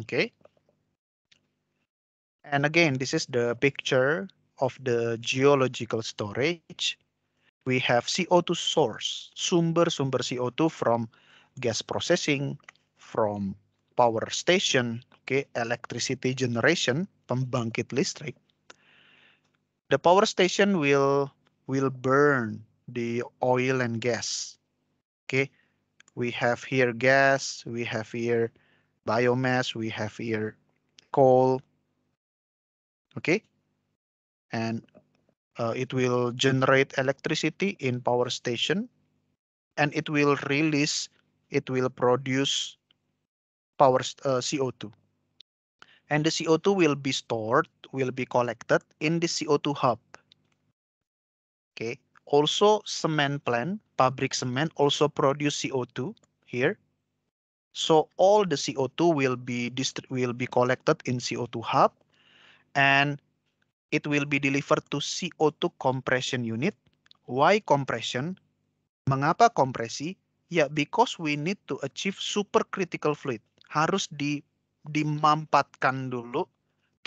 Okay. And again, this is the picture of the geological storage. We have CO2 source, sumber-sumber CO2 from gas processing, from power station, okay, electricity generation, pembangkit listrik. The power station will will burn the oil and gas. Okay, we have here gas, we have here biomass, we have here coal, okay? And uh, it will generate electricity in power station and it will release, it will produce power uh, CO2. And the CO2 will be stored, will be collected in the CO2 hub. Okay, also cement plant, public cement also produce CO2 here So all the CO2 will be will be collected in CO2 hub and it will be delivered to CO2 compression unit. Why compression? Mengapa kompresi? Ya, because we need to achieve supercritical fluid. Harus di dimampatkan dulu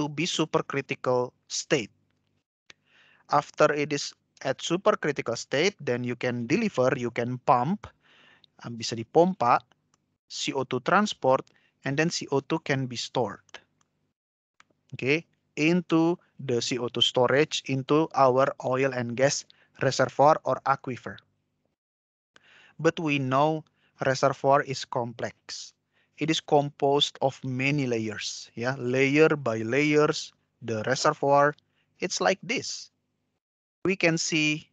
to be supercritical state. After it is at supercritical state, then you can deliver, you can pump, bisa dipompa, CO2 transport, and then CO2 can be stored. Okay, into the CO2 storage into our oil and gas reservoir or aquifer. But we know reservoir is complex. It is composed of many layers, yeah, layer by layers, the reservoir. It's like this. We can see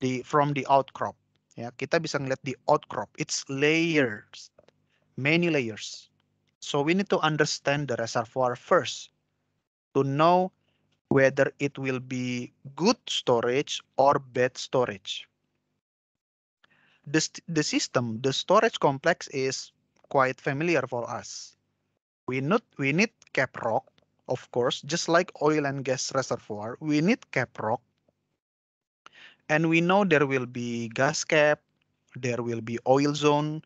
the from the outcrop. Ya, kita bisa ngeliat the outcrop. It's layers many layers. So we need to understand the reservoir first to know whether it will be good storage or bad storage. The, the system, the storage complex is quite familiar for us. We need, we need cap rock, of course, just like oil and gas reservoir, we need cap rock. And we know there will be gas cap, there will be oil zone,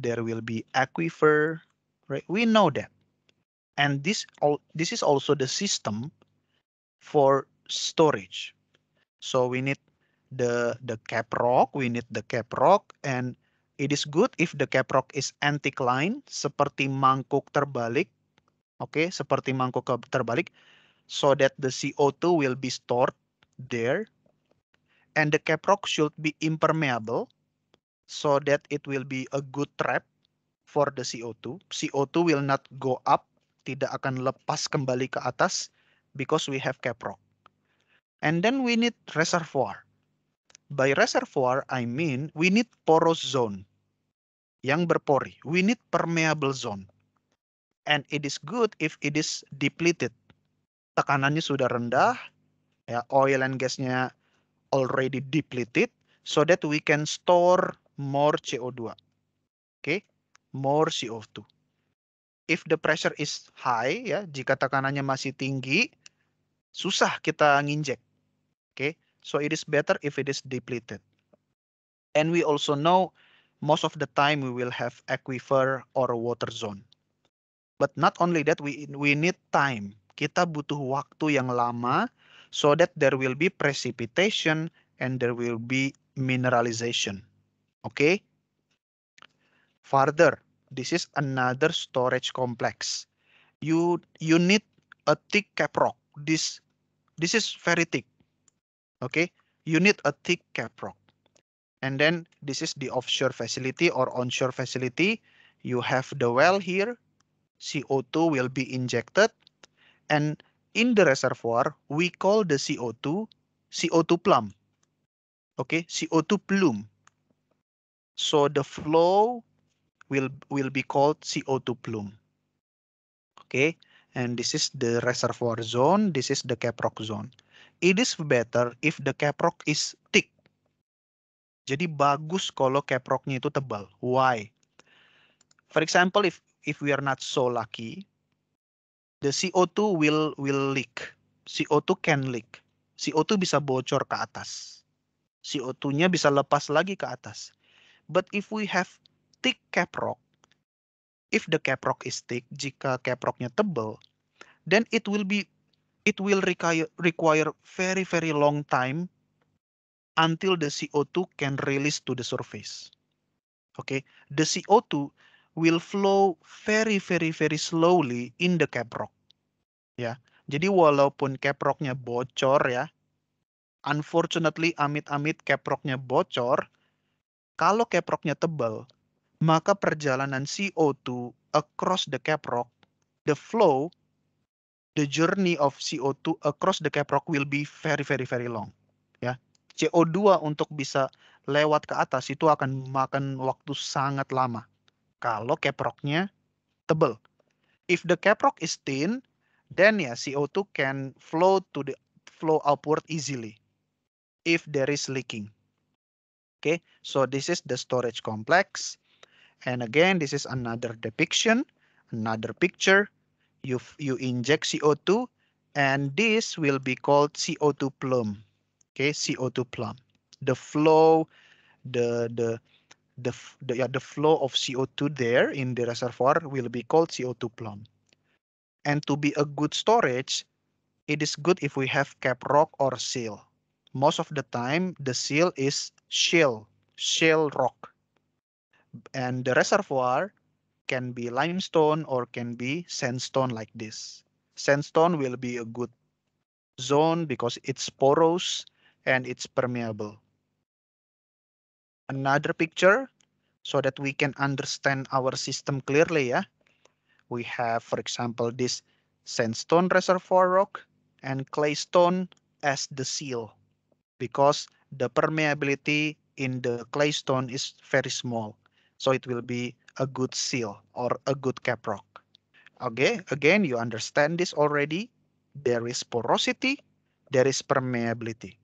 there will be aquifer, right? We know that. And this all this is also the system for storage. So we need the the cap rock, we need the cap rock and it is good if the cap rock is anticline seperti mangkuk terbalik. okay, seperti mangkuk terbalik so that the CO2 will be stored there and the cap rock should be impermeable so that it will be a good trap for the CO2. CO2 will not go up, tidak akan lepas kembali ke atas because we have cap rock. And then we need reservoir. By reservoir, I mean we need porous zone yang berpori. We need permeable zone. And it is good if it is depleted. Tekanannya sudah rendah, ya oil and gasnya already depleted, so that we can store more CO2. Okay, more CO2. If the pressure is high, ya, jika tekanannya masih tinggi, susah kita nginjek. Okay, so it is better if it is depleted. And we also know most of the time we will have aquifer or water zone. But not only that, we we need time. Kita butuh waktu yang lama so that there will be precipitation and there will be mineralization. Okay. Further, this is another storage complex. You you need a thick caprock. This this is very thick. Okay, you need a thick caprock. And then this is the offshore facility or onshore facility. You have the well here. CO2 will be injected. And in the reservoir, we call the CO2 CO2 plum. Okay, CO2 plume. So the flow will will be called CO2 plume. Okay, and this is the reservoir zone. This is the caprock zone. It is better if the caprock is thick. Jadi bagus kalau caprocknya itu tebal. Why? For example, if if we are not so lucky, the CO2 will will leak. CO2 can leak. CO2 bisa bocor ke atas. CO2-nya bisa lepas lagi ke atas. But if we have thick caprock, if the caprock is thick, jika caprocknya tebal, then it will be it will require require very very long time until the CO2 can release to the surface. Okay, the CO2 will flow very very very slowly in the caprock. Ya, jadi walaupun caprocknya bocor ya, unfortunately amit-amit caprocknya bocor, kalau caprocknya tebal, maka perjalanan CO2 across the caprock, the flow, the journey of CO2 across the caprock will be very very very long. Ya, CO2 untuk bisa lewat ke atas itu akan makan waktu sangat lama. Kalau caprocknya tebal. If the caprock is thin, then ya CO2 can flow to the flow upward easily if there is leaking. Okay, so this is the storage complex. And again, this is another depiction, another picture. You, you inject CO2 and this will be called CO2 plume. Okay, CO2 plume. The flow, the, the, the, the, yeah, the flow of CO2 there in the reservoir will be called CO2 plume. And to be a good storage, it is good if we have cap rock or seal. Most of the time, the seal is shale, shale rock. And the reservoir can be limestone or can be sandstone like this. Sandstone will be a good zone because it's porous and it's permeable. Another picture so that we can understand our system clearly. Yeah? We have, for example, this sandstone reservoir rock and claystone as the seal because the permeability in the clay stone is very small. So it will be a good seal or a good cap rock. Okay, again, you understand this already. There is porosity, there is permeability.